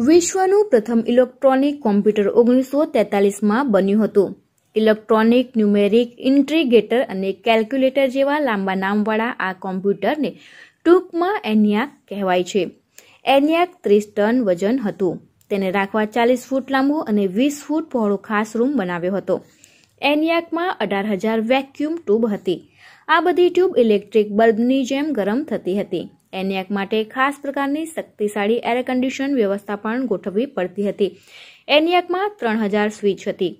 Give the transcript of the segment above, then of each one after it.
વિશ્વનું પ્રથમ electronic computer ઓગણીસો તેતાલીસમાં બન્યું હતું ઇલેક્ટ્રોનિક ન્યુમેરિક ઇન્ટ્રીગેટર અને કેલ્ક્યુલેટર જેવા લાંબા નામવાળા આ કોમ્પ્યુટરને ટૂંકમાં એનિયાક કહેવાય છે એનિયાક ત્રીસ ટન વજન હતું તેને રાખવા ચાલીસ ફૂટ લાંબો અને વીસ ફૂટ પહોળો ખાસ રૂમ બનાવ્યો હતો એનિયાકમાં અઢાર હજાર વેક્યુમ ટ્યુબ હતી આ બધી ટ્યુબ ઇલેક્ટ્રિક બલ્બની જેમ ગરમ થતી હતી એનિયાક માટે ખાસ પ્રકારની શક્તિશાળી એર કન્ડિશન વ્યવસ્થા પણ ગોઠવવી પડતી હતી એનિયાકમાં ત્રણ હજાર સ્વિચ હતી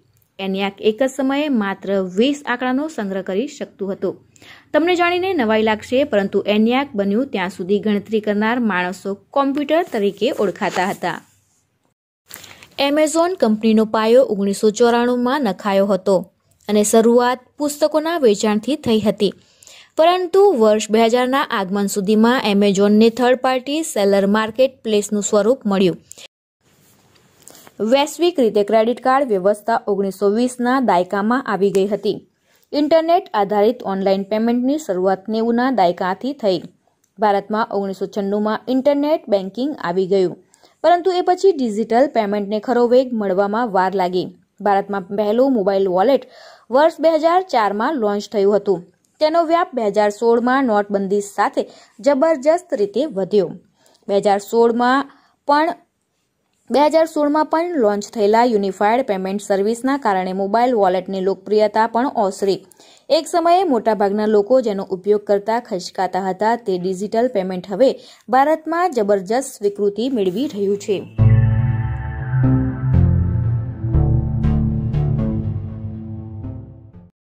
એનિયાક એક જ સમયે માત્ર વીસ આંકડાનો સંગ્રહ કરી શકતું હતું તમને જાણીને નવાઈ લાગશે પરંતુ એનિયાક બન્યું ત્યાં સુધી ગણતરી કરનાર માણસો કોમ્પ્યુટર તરીકે ઓળખાતા હતા એમેઝોન કંપનીનો પાયો ઓગણીસો ચોરાણુંમાં નખાયો હતો અને શરૂઆત પુસ્તકોના વેચાણથી થઈ હતી પરંતુ વર્ષ બે હજારના આગમન સુધીમાં એમેઝોનને થર્ડ પાર્ટી સેલર માર્કેટ પ્લેસનું સ્વરૂપ મળ્યું વૈશ્વિક રીતે ક્રેડિટ કાર્ડ વ્યવસ્થા ઓગણીસો વીસના દાયકામાં આવી ગઈ હતી ઇન્ટરનેટ આધારિત ઓનલાઈન પેમેન્ટની શરૂઆત નેવુંના દાયકાથી થઈ ભારતમાં ઓગણીસો છન્નુંમાં ઇન્ટરનેટ બેન્કિંગ આવી ગયું પરંતુ એ પછી ડિજિટલ પેમેન્ટને ખરો વેગ મળવામાં વાર લાગી ભારતમાં પહેલું મોબાઈલ વોલેટ વર્ષ બે હજાર ચારમાં લોન્ચ થયું હતું તેનો વ્યાપ બે હજાર સોળમાં નોટબંધી સાથે જબરજસ્ત રીતે વધ્યો બે હજાર સોળમાં પણ બે હજાર સોળમાં પણ લોન્ચ થયેલા યુનિફાઈડ પેમેન્ટ સર્વિસના કારણે મોબાઈલ વોલેટની લોકપ્રિયતા પણ ઓસરી એક સમયે મોટાભાગના લોકો જેનો ઉપયોગ કરતા ખચકાતા હતા તે ડિજિટલ પેમેન્ટ હવે ભારતમાં જબરજસ્ત સ્વીકૃતિ મેળવી રહ્યું છે